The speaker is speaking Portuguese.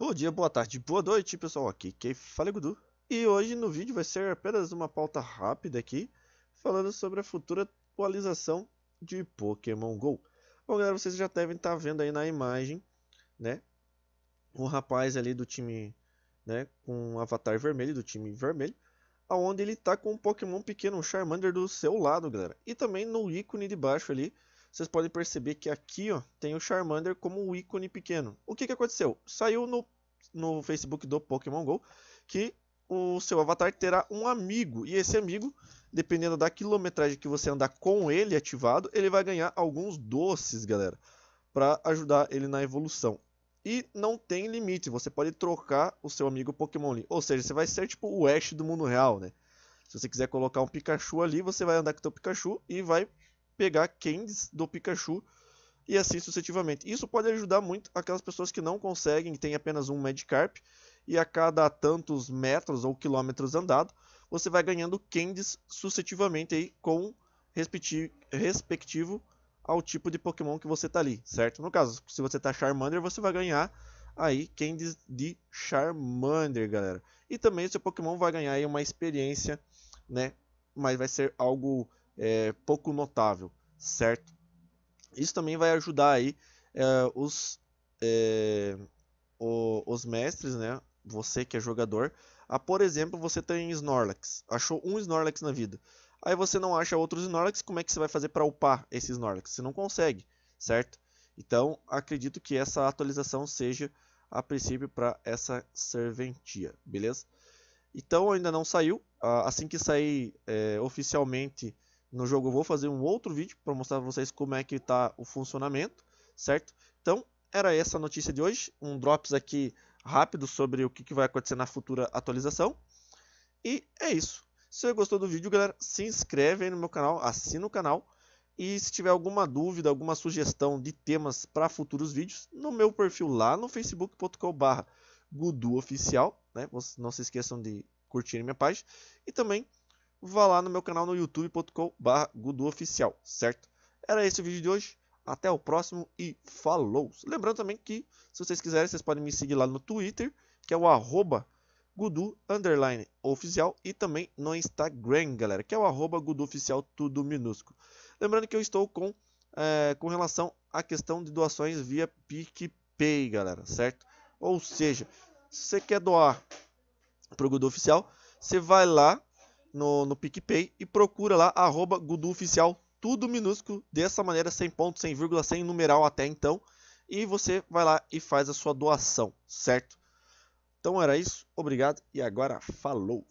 Bom dia, boa tarde, boa noite pessoal, aqui quem fala é Gudu E hoje no vídeo vai ser apenas uma pauta rápida aqui Falando sobre a futura atualização de Pokémon GO Bom galera, vocês já devem estar tá vendo aí na imagem, né o rapaz ali do time, né, com um avatar vermelho, do time vermelho Onde ele está com um Pokémon pequeno, um Charmander do seu lado galera E também no ícone de baixo ali vocês podem perceber que aqui ó, tem o Charmander como um ícone pequeno. O que, que aconteceu? Saiu no, no Facebook do Pokémon GO que o seu avatar terá um amigo. E esse amigo, dependendo da quilometragem que você andar com ele ativado, ele vai ganhar alguns doces, galera. Para ajudar ele na evolução. E não tem limite, você pode trocar o seu amigo Pokémon ali. Ou seja, você vai ser tipo o Ash do mundo real, né? Se você quiser colocar um Pikachu ali, você vai andar com o seu Pikachu e vai pegar candies do Pikachu e assim sucessivamente. Isso pode ajudar muito aquelas pessoas que não conseguem, que tem apenas um Magikarp, e a cada tantos metros ou quilômetros andado, você vai ganhando candies sucessivamente aí com respectivo, ao tipo de Pokémon que você tá ali, certo? No caso, se você tá Charmander, você vai ganhar aí candies de Charmander, galera. E também o seu Pokémon vai ganhar aí uma experiência, né? Mas vai ser algo é, pouco notável, certo? Isso também vai ajudar aí é, os, é, o, os mestres, né? Você que é jogador, a por exemplo, você tem Snorlax, achou um Snorlax na vida. Aí você não acha outros Snorlax, como é que você vai fazer para upar esses Snorlax? Você não consegue, certo? Então, acredito que essa atualização seja a princípio para essa serventia, beleza? Então ainda não saiu. Assim que sair é, oficialmente no jogo eu vou fazer um outro vídeo para mostrar para vocês como é que está o funcionamento, certo? Então, era essa a notícia de hoje, um drops aqui rápido sobre o que, que vai acontecer na futura atualização. E é isso. Se você gostou do vídeo, galera, se inscreve aí no meu canal, assina o canal. E se tiver alguma dúvida, alguma sugestão de temas para futuros vídeos, no meu perfil lá no facebook.com.br né? Não se esqueçam de curtir minha página. E também vá lá no meu canal no youtubecom gudooficial certo? Era esse o vídeo de hoje. Até o próximo e falou! Lembrando também que, se vocês quiserem, vocês podem me seguir lá no Twitter, que é o arroba e também no Instagram, galera, que é o arroba tudo minúsculo. Lembrando que eu estou com, é, com relação à questão de doações via PicPay, galera, certo? Ou seja, se você quer doar para o Gudu oficial, você vai lá no, no PicPay e procura lá, arroba GuduOficial, tudo minúsculo, dessa maneira, sem ponto, sem vírgula, sem numeral até então. E você vai lá e faz a sua doação, certo? Então era isso, obrigado e agora falou!